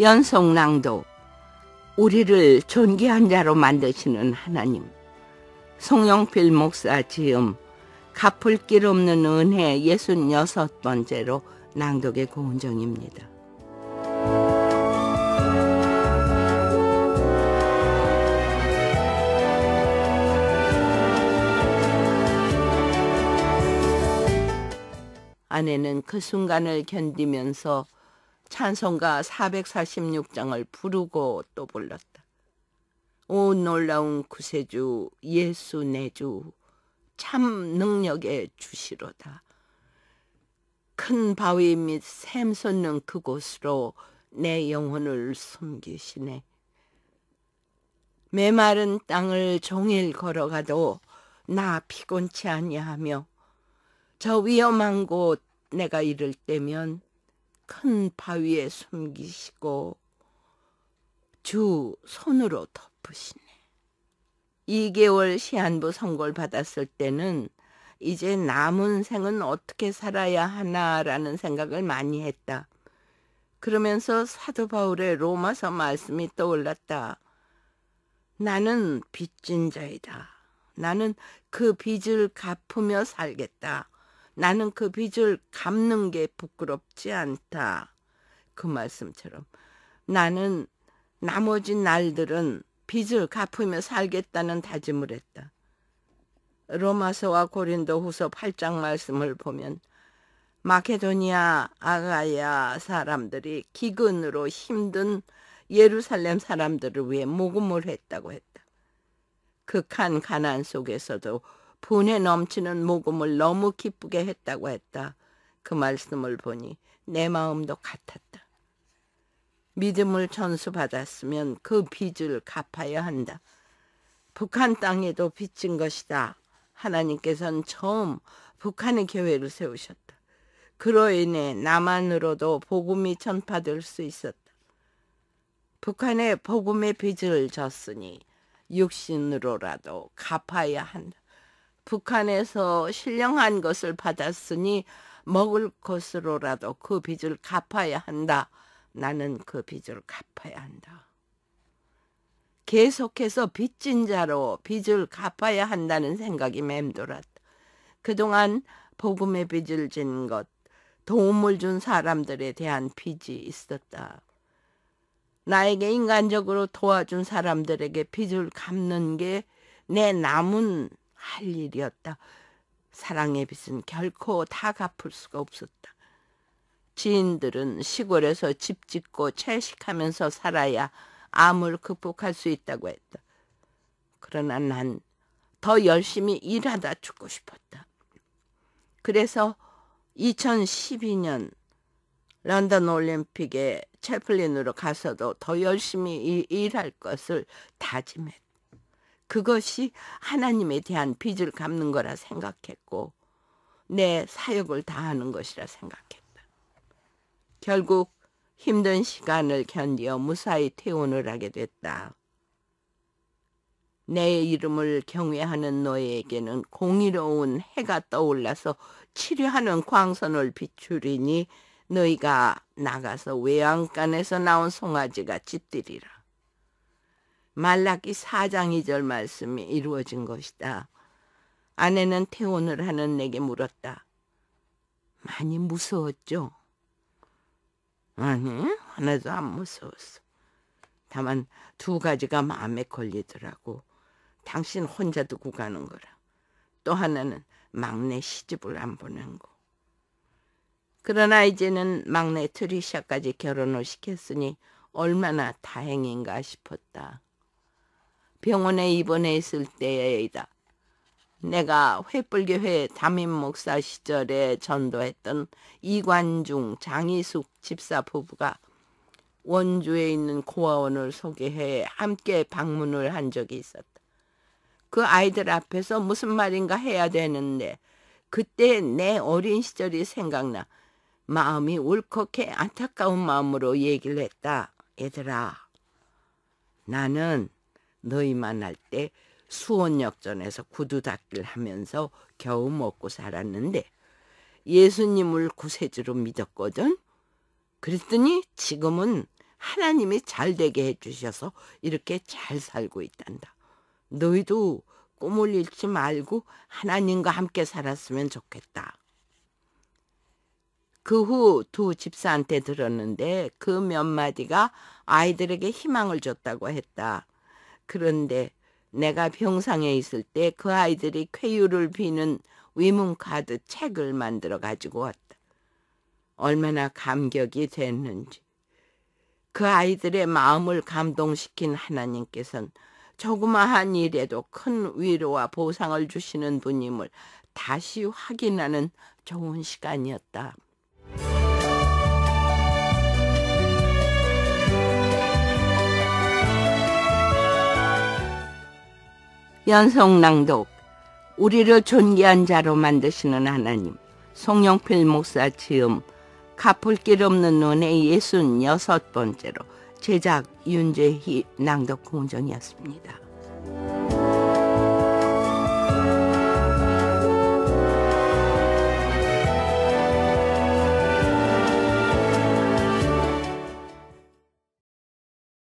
연속낭도 우리를 존귀한 자로 만드시는 하나님 송영필 목사 지음 갚을 길 없는 은혜 66번째로 낭독의 고은정입니다. 아내는 그 순간을 견디면서 찬송가 446장을 부르고 또 불렀다. 오 놀라운 구세주 예수 내주참 능력의 주시로다. 큰 바위 및 샘솟는 그곳으로 내 영혼을 숨기시네. 메마른 땅을 종일 걸어가도 나 피곤치 아니하며 저 위험한 곳 내가 이를 때면 큰 바위에 숨기시고 주 손으로 덮으시네. 2개월 시한부 선고를 받았을 때는 이제 남은 생은 어떻게 살아야 하나라는 생각을 많이 했다. 그러면서 사도 바울의 로마서 말씀이 떠올랐다. 나는 빚진 자이다. 나는 그 빚을 갚으며 살겠다. 나는 그 빚을 갚는 게 부끄럽지 않다. 그 말씀처럼 나는 나머지 날들은 빚을 갚으며 살겠다는 다짐을 했다. 로마서와 고린도 후서 8장 말씀을 보면 마케도니아, 아가야 사람들이 기근으로 힘든 예루살렘 사람들을 위해 모금을 했다고 했다. 극한 가난 속에서도 분에 넘치는 모금을 너무 기쁘게 했다고 했다. 그 말씀을 보니 내 마음도 같았다. 믿음을 전수받았으면 그 빚을 갚아야 한다. 북한 땅에도 빚진 것이다. 하나님께서는 처음 북한의 교회를 세우셨다. 그로 인해 남한으로도 복음이 전파될 수 있었다. 북한에 복음의 빚을 졌으니 육신으로라도 갚아야 한다. 북한에서 신령한 것을 받았으니 먹을 것으로라도 그 빚을 갚아야 한다. 나는 그 빚을 갚아야 한다. 계속해서 빚진 자로 빚을 갚아야 한다는 생각이 맴돌았다. 그동안 복음의 빚을 진 것, 도움을 준 사람들에 대한 빚이 있었다. 나에게 인간적으로 도와준 사람들에게 빚을 갚는 게 내 남은 할 일이었다. 사랑의 빚은 결코 다 갚을 수가 없었다. 지인들은 시골에서 집 짓고 채식하면서 살아야 암을 극복할 수 있다고 했다. 그러나 난 더 열심히 일하다 죽고 싶었다. 그래서 2012년 런던 올림픽에 채플린으로 가서도 더 열심히 일, 할 것을 다짐했다. 그것이 하나님에 대한 빚을 갚는 거라 생각했고 내 사역을 다하는 것이라 생각했다. 결국 힘든 시간을 견디어 무사히 퇴원을 하게 됐다. 내 이름을 경외하는 너에게는 공의로운 해가 떠올라서 치료하는 광선을 비추리니 너희가 나가서 외양간에서 나온 송아지가 짓들이라 말라기 4장 2절 말씀이 이루어진 것이다. 아내는 퇴원을 하는 내게 물었다. 많이 무서웠죠? 아니, 하나도 안 무서웠어. 다만 두 가지가 마음에 걸리더라고. 당신 혼자 두고 가는 거라. 또 하나는 막내 시집을 안 보낸 거. 그러나 이제는 막내 트리샤까지 결혼을 시켰으니 얼마나 다행인가 싶었다. 병원에 입원해 있을 때에이다. 내가 횃불교회 담임 목사 시절에 전도했던 이관중 장희숙 집사 부부가 원주에 있는 고아원을 소개해 함께 방문을 한 적이 있었다. 그 아이들 앞에서 무슨 말인가 해야 되는데 그때 내 어린 시절이 생각나 마음이 울컥해 안타까운 마음으로 얘기를 했다. 얘들아, 나는 너희 만날 때 수원역전에서 구두 닦기 하면서 겨우 먹고 살았는데 예수님을 구세주로 믿었거든. 그랬더니 지금은 하나님이 잘 되게 해주셔서 이렇게 잘 살고 있단다. 너희도 꿈을 잃지 말고 하나님과 함께 살았으면 좋겠다. 그 후 두 집사한테 들었는데 그 몇 마디가 아이들에게 희망을 줬다고 했다. 그런데 내가 병상에 있을 때 그 아이들이 쾌유를 비는 위문카드 책을 만들어 가지고 왔다. 얼마나 감격이 됐는지. 그 아이들의 마음을 감동시킨 하나님께서는 조그마한 일에도 큰 위로와 보상을 주시는 분임을 다시 확인하는 좋은 시간이었다. 연속 낭독 우리를 존귀한 자로 만드시는 하나님 송영필 목사 지음 가풀길 없는 눈의 예순 여섯 번째로 제작 윤재희 낭독 공정이었습니다.